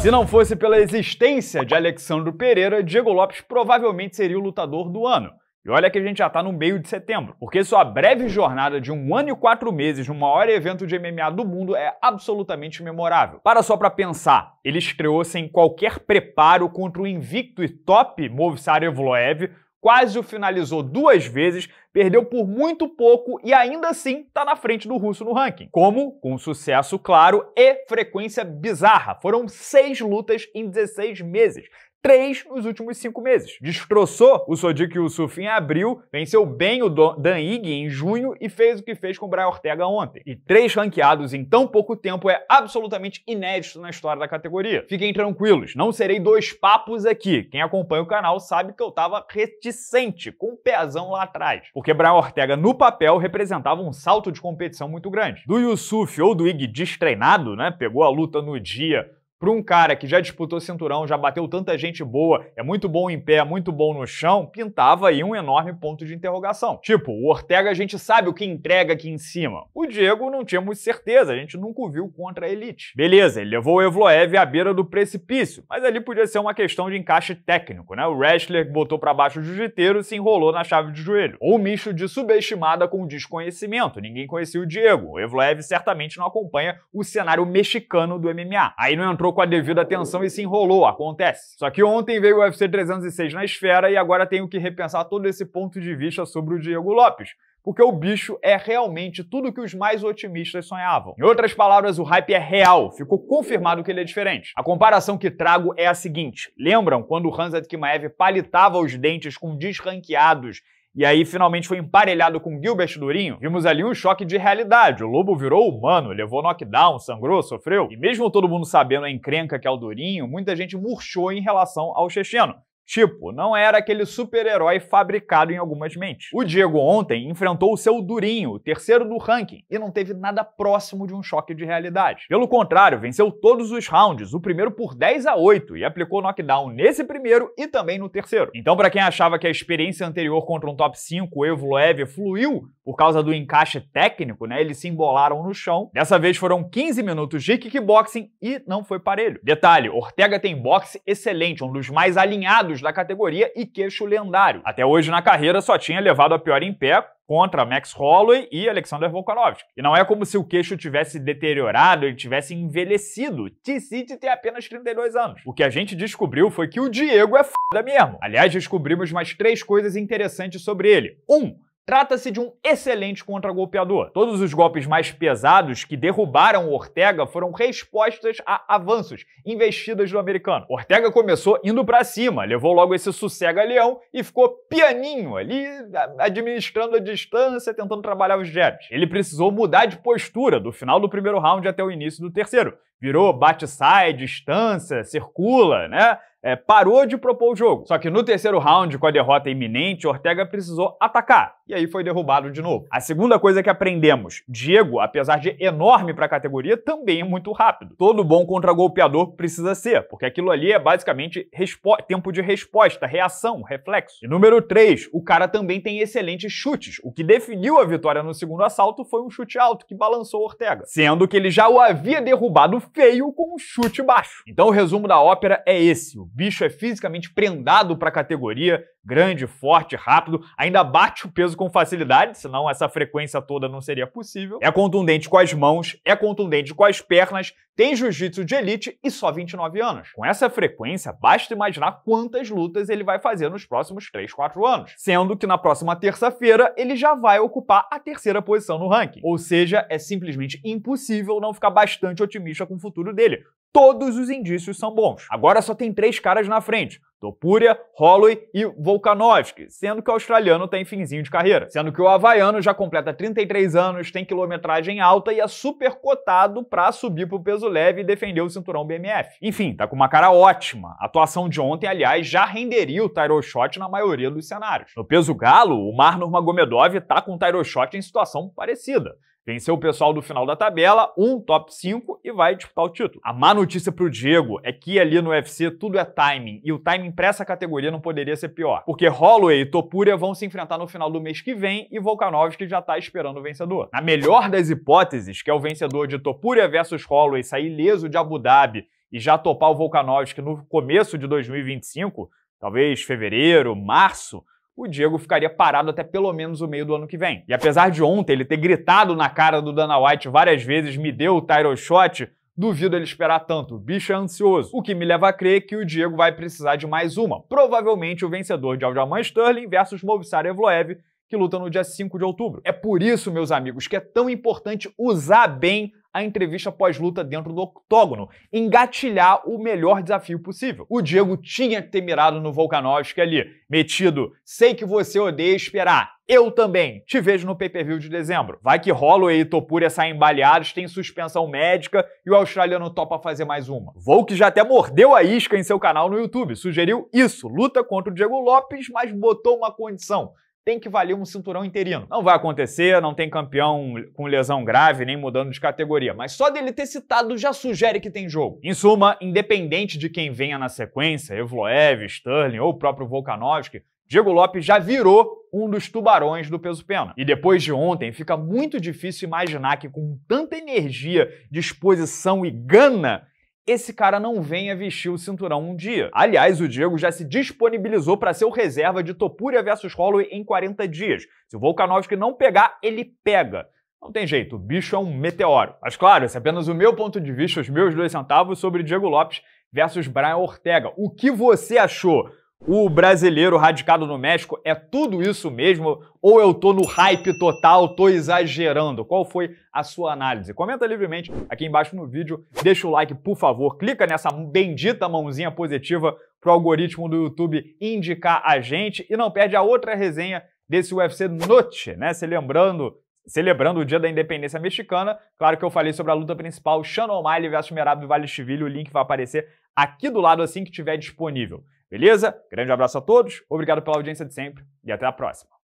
Se não fosse pela existência de Alexandre Pereira, Diego Lopes provavelmente seria o lutador do ano. E olha que a gente já tá no meio de setembro, porque sua breve jornada de um ano e quatro meses no maior evento de MMA do mundo é absolutamente memorável. Para só para pensar, ele estreou sem qualquer preparo contra o invicto e top Movsar Evloev quase o finalizou duas vezes, perdeu por muito pouco e ainda assim está na frente do russo no ranking. Como? Com sucesso claro e frequência bizarra. Foram seis lutas em 16 meses três nos últimos cinco meses. Destroçou o Sodiq Yusuf em abril, venceu bem o Dan Ig em junho e fez o que fez com o Brian Ortega ontem. E três ranqueados em tão pouco tempo é absolutamente inédito na história da categoria. Fiquem tranquilos, não serei dois papos aqui. Quem acompanha o canal sabe que eu tava reticente, com um pezão lá atrás. Porque Brian Ortega, no papel, representava um salto de competição muito grande. Do Yusuf ou do Ig destreinado, né, pegou a luta no dia para um cara que já disputou cinturão, já bateu tanta gente boa, é muito bom em pé, muito bom no chão, pintava aí um enorme ponto de interrogação. Tipo, o Ortega a gente sabe o que entrega aqui em cima. O Diego não tínhamos certeza, a gente nunca o viu contra a elite. Beleza, ele levou o Evloev à beira do precipício, mas ali podia ser uma questão de encaixe técnico, né? O wrestler botou para baixo o jiu-jiteiro e se enrolou na chave de joelho. Ou um misto de subestimada com desconhecimento, ninguém conhecia o Diego. O Evloev certamente não acompanha o cenário mexicano do MMA. Aí não entrou com a devida atenção e se enrolou, acontece. Só que ontem veio o UFC 306 na esfera e agora tenho que repensar todo esse ponto de vista sobre o Diego Lopes porque o bicho é realmente tudo que os mais otimistas sonhavam. Em outras palavras, o hype é real, ficou confirmado que ele é diferente. A comparação que trago é a seguinte: lembram quando o Hansa Kimaev palitava os dentes com desranqueados e aí finalmente foi emparelhado com Gilbert Durinho. Vimos ali um choque de realidade. O Lobo virou humano, levou knockdown, sangrou, sofreu. E mesmo todo mundo sabendo a encrenca que é o Durinho, muita gente murchou em relação ao checheno. Tipo, não era aquele super-herói fabricado em algumas mentes. O Diego ontem enfrentou o seu Durinho, o terceiro do ranking, e não teve nada próximo de um choque de realidade. Pelo contrário, venceu todos os rounds, o primeiro por 10 a 8 e aplicou knockdown nesse primeiro e também no terceiro. Então, para quem achava que a experiência anterior contra um top 5, o Evloev, fluiu por causa do encaixe técnico, né? Eles se embolaram no chão. Dessa vez foram 15 minutos de kickboxing e não foi parelho. Detalhe, Ortega tem boxe excelente, um dos mais alinhados da categoria e queixo lendário. Até hoje na carreira só tinha levado a pior em pé contra Max Holloway e Alexander Volkanovski. E não é como se o queixo tivesse deteriorado, ele tivesse envelhecido. t tem apenas 32 anos. O que a gente descobriu foi que o Diego é foda mesmo. Aliás, descobrimos mais três coisas interessantes sobre ele. Um, Trata-se de um excelente contragolpeador. Todos os golpes mais pesados que derrubaram Ortega foram respostas a avanços, investidas do americano. Ortega começou indo para cima, levou logo esse sossega-leão e ficou pianinho ali, administrando a distância, tentando trabalhar os jabs. Ele precisou mudar de postura do final do primeiro round até o início do terceiro. Virou bate-sai, distância, circula, né? é, parou de propor o jogo. Só que no terceiro round, com a derrota iminente, Ortega precisou atacar e aí foi derrubado de novo. A segunda coisa que aprendemos: Diego, apesar de enorme para a categoria, também é muito rápido. Todo bom contra-golpeador precisa ser, porque aquilo ali é basicamente tempo de resposta, reação, reflexo. E número 3, o cara também tem excelentes chutes. O que definiu a vitória no segundo assalto foi um chute alto que balançou Ortega, sendo que ele já o havia derrubado feio com um chute baixo. Então o resumo da ópera é esse bicho é fisicamente prendado para a categoria, grande, forte, rápido, ainda bate o peso com facilidade, senão essa frequência toda não seria possível. É contundente com as mãos, é contundente com as pernas, tem jiu-jitsu de elite e só 29 anos. Com essa frequência, basta imaginar quantas lutas ele vai fazer nos próximos 3, 4 anos. Sendo que na próxima terça-feira ele já vai ocupar a terceira posição no ranking. Ou seja, é simplesmente impossível não ficar bastante otimista com o futuro dele, todos os indícios são bons. Agora só tem três caras na frente. Topuria, Holloway e Volkanovski, sendo que o australiano tem finzinho de carreira. Sendo que o havaiano já completa 33 anos, tem quilometragem alta e é super cotado pra subir pro peso leve e defender o cinturão BMF. Enfim, tá com uma cara ótima. A atuação de ontem, aliás, já renderia o Tyro Shot na maioria dos cenários. No peso galo, o Marnor Magomedov tá com o Tyro Shot em situação parecida. Venceu o pessoal do final da tabela, um top 5 e vai disputar o título. A má notícia pro Diego é que ali no UFC tudo é timing, e o timing pra essa categoria não poderia ser pior. Porque Holloway e Topuria vão se enfrentar no final do mês que vem e Volkanovski já tá esperando o vencedor. Na melhor das hipóteses, que é o vencedor de Topuria versus Holloway sair leso de Abu Dhabi e já topar o Volkanovski no começo de 2025, talvez fevereiro, março, o Diego ficaria parado até pelo menos o meio do ano que vem. E apesar de ontem ele ter gritado na cara do Dana White várias vezes, me deu o title shot, Duvido ele esperar tanto, o bicho é ansioso. O que me leva a crer que o Diego vai precisar de mais uma. Provavelmente o vencedor de Aljamain Sterling versus Movsar Evloev, que luta no dia 5 de outubro. É por isso, meus amigos, que é tão importante usar bem a entrevista pós-luta dentro do octógono, engatilhar o melhor desafio possível. O Diego tinha que ter mirado no Volkanovski ali, metido, sei que você odeia esperar, eu também. Te vejo no pay-per-view de dezembro. Vai que Holloway e Topuria saem baleados, tem suspensão médica e o australiano topa fazer mais uma. Volk já até mordeu a isca em seu canal no YouTube. Sugeriu isso, luta contra o Diego Lopes, mas botou uma condição tem que valer um cinturão interino. Não vai acontecer, não tem campeão com lesão grave, nem mudando de categoria, mas só dele ter citado já sugere que tem jogo. Em suma, independente de quem venha na sequência, Evloev, Sterling ou o próprio Volkanovski, Diego Lopes já virou um dos tubarões do peso pena. E depois de ontem, fica muito difícil imaginar que com tanta energia, disposição e gana esse cara não venha vestir o cinturão um dia. Aliás, o Diego já se disponibilizou para ser o reserva de Topuria versus Holloway em 40 dias. Se o Volkanovski não pegar, ele pega. Não tem jeito, o bicho é um meteoro. Mas claro, esse é apenas o meu ponto de vista, os meus dois centavos sobre Diego Lopes versus Brian Ortega. O que você achou? O brasileiro radicado no México é tudo isso mesmo? Ou eu tô no hype total, tô exagerando? Qual foi a sua análise? Comenta livremente aqui embaixo no vídeo, deixa o like, por favor, clica nessa bendita mãozinha positiva pro algoritmo do YouTube indicar a gente e não perde a outra resenha desse UFC Noite. né? Se lembrando celebrando o Dia da Independência Mexicana. Claro que eu falei sobre a luta principal, Shannon O'Malley versus Merab Valishvili, o link vai aparecer aqui do lado assim que estiver disponível. Beleza? Grande abraço a todos, obrigado pela audiência de sempre e até a próxima.